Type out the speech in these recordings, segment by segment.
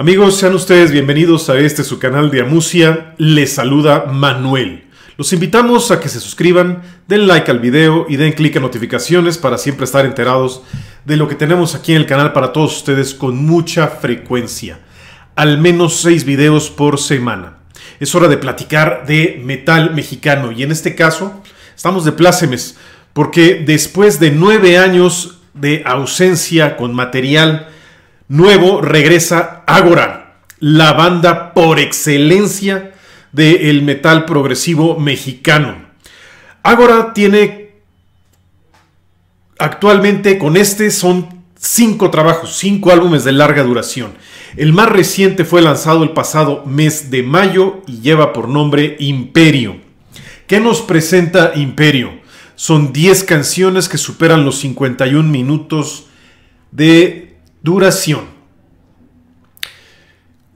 Amigos, sean ustedes bienvenidos a este su canal de Amucia, Les saluda Manuel. Los invitamos a que se suscriban, den like al video y den clic a notificaciones para siempre estar enterados de lo que tenemos aquí en el canal para todos ustedes con mucha frecuencia. Al menos 6 videos por semana. Es hora de platicar de metal mexicano y en este caso estamos de plácemes porque después de nueve años de ausencia con material nuevo regresa Ágora, la banda por excelencia del metal progresivo mexicano. Ágora tiene actualmente con este son cinco trabajos, cinco álbumes de larga duración. El más reciente fue lanzado el pasado mes de mayo y lleva por nombre Imperio. ¿Qué nos presenta Imperio? Son 10 canciones que superan los 51 minutos de Duración.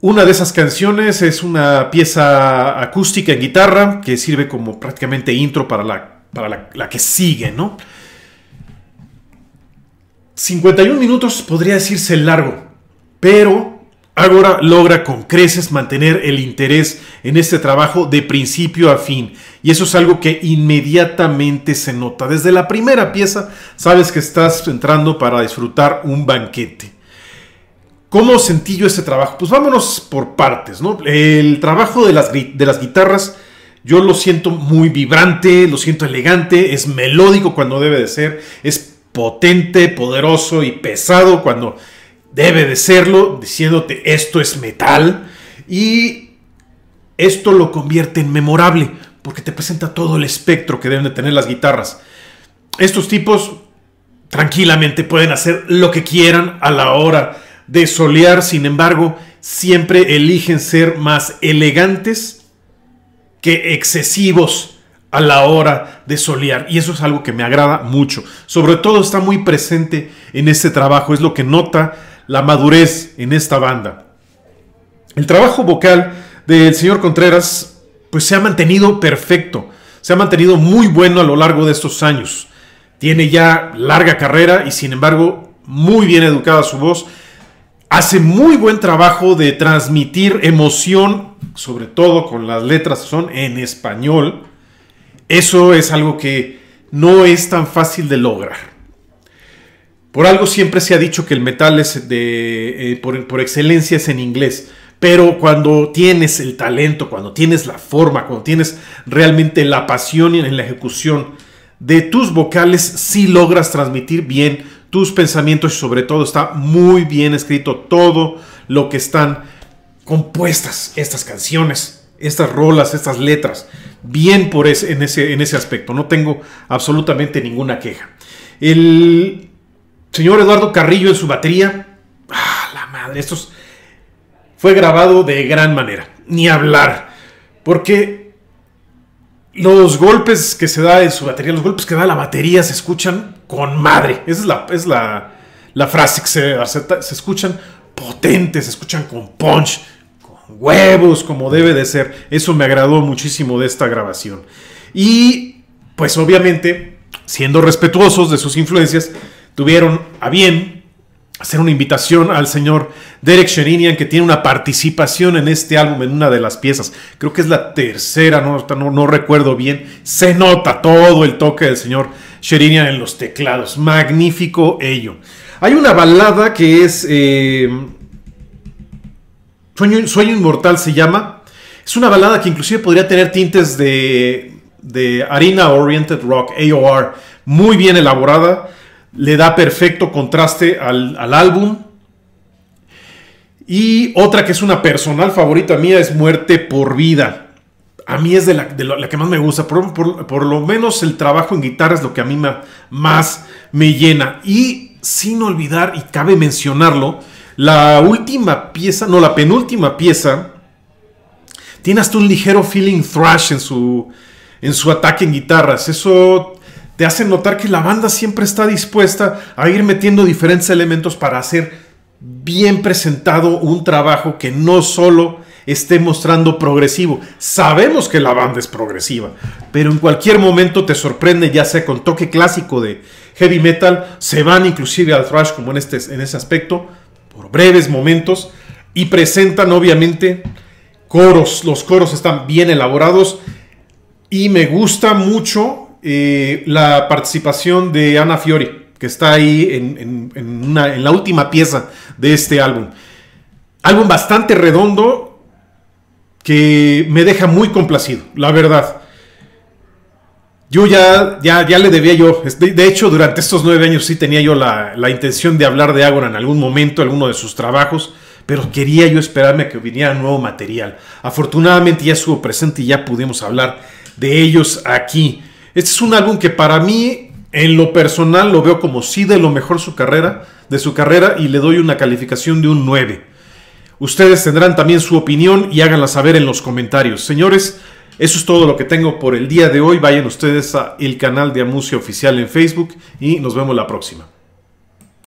Una de esas canciones es una pieza acústica en guitarra que sirve como prácticamente intro para la, que sigue, ¿no? 51 minutos podría decirse largo, pero Agora logra con creces mantener el interés en este trabajo de principio a fin. Y eso es algo que inmediatamente se nota. Desde la primera pieza sabes que estás entrando para disfrutar un banquete. ¿Cómo sentí yo este trabajo? Pues vámonos por partes. ¿no? El trabajo de las, de las guitarras yo lo siento muy vibrante, lo siento elegante, es melódico cuando debe de ser, es potente, poderoso y pesado cuando debe de serlo, diciéndote esto es metal y esto lo convierte en memorable porque te presenta todo el espectro que deben de tener las guitarras. Estos tipos tranquilamente pueden hacer lo que quieran a la hora de solear, sin embargo, siempre eligen ser más elegantes que excesivos a la hora de solear. Y eso es algo que me agrada mucho. Sobre todo está muy presente en este trabajo, es lo que nota la madurez en esta banda. El trabajo vocal del señor Contreras pues se ha mantenido perfecto, se ha mantenido muy bueno a lo largo de estos años. Tiene ya larga carrera y sin embargo muy bien educada su voz. Hace muy buen trabajo de transmitir emoción, sobre todo con las letras que son en español. Eso es algo que no es tan fácil de lograr. Por algo siempre se ha dicho que el metal es de, eh, por, excelencia es en inglés, pero cuando tienes el talento, cuando tienes la forma, cuando tienes realmente la pasión en la ejecución de tus vocales, sí logras transmitir bien tus pensamientos y sobre todo está muy bien escrito todo lo que están compuestas estas canciones, estas rolas, estas letras. Bien por en, ese, en ese aspecto, no tengo absolutamente ninguna queja. El Señor Eduardo Carrillo en su batería. Ah, la madre, esto fue grabado de gran manera. Ni hablar. Porque los golpes que se da en su batería, los golpes que da la batería se escuchan con madre. Esa es la, es la, la frase que se acepta. Se escuchan potentes, se escuchan con punch, con huevos, como debe de ser. Eso me agradó muchísimo de esta grabación. Y pues obviamente, siendo respetuosos de sus influencias, tuvieron a bien hacer una invitación al señor Derek Sherinian, que tiene una participación en este álbum, en una de las piezas. Creo que es la tercera, no, no, recuerdo bien. Se nota todo el toque del señor Sherinian en los teclados. Magnífico ello. Hay una balada que es... Eh, Sueño, Inmortal se llama. Es una balada que inclusive podría tener tintes de, de Arena Oriented Rock, AOR. Muy bien elaborada le da perfecto contraste al, álbum. Y otra que es una personal favorita mía es Muerte por Vida. A mí es de la, que más me gusta. Por, por, lo menos el trabajo en guitarra es lo que a mí más me llena. Y sin olvidar, y cabe mencionarlo, la última pieza, no, la penúltima pieza, tiene hasta un ligero feeling thrash en su, en su ataque en guitarras. Eso te hacen notar que la banda siempre está dispuesta a ir metiendo diferentes elementos para hacer bien presentado un trabajo que no solo esté mostrando progresivo. Sabemos que la banda es progresiva, pero en cualquier momento te sorprende, ya sea con toque clásico de heavy metal, se van inclusive al thrash como en, este, en ese aspecto, por breves momentos, y presentan obviamente coros. Los coros están bien elaborados y me gusta mucho eh, la participación de Ana Fiori, que está ahí en, la última pieza de este álbum. Álbum bastante redondo que me deja muy complacido, la verdad. Yo ya, ya, ya le debía yo, de, hecho durante estos nueve años sí tenía yo la, la intención de hablar de Ágora en algún momento, alguno de sus trabajos, pero quería yo esperarme a que viniera nuevo material. Afortunadamente ya estuvo presente y ya pudimos hablar de ellos aquí. Este es un álbum que para mí, en lo personal, lo veo como sí de lo mejor su carrera, de su carrera, y le doy una calificación de un 9. Ustedes tendrán también su opinión y háganla saber en los comentarios. Señores, eso es todo lo que tengo por el día de hoy. Vayan ustedes al canal de Amusia Oficial en Facebook y nos vemos la próxima.